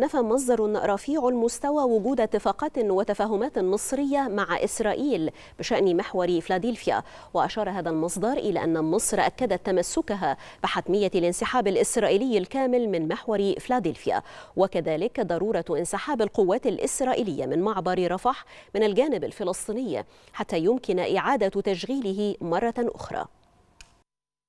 نفى مصدر رفيع المستوى وجود اتفاقات وتفاهمات مصرية مع إسرائيل بشأن محور فلاديلفيا وأشار هذا المصدر إلى أن مصر أكدت تمسكها بحتمية الانسحاب الإسرائيلي الكامل من محور فلاديلفيا وكذلك ضرورة انسحاب القوات الإسرائيلية من معبر رفح من الجانب الفلسطيني حتى يمكن إعادة تشغيله مرة أخرى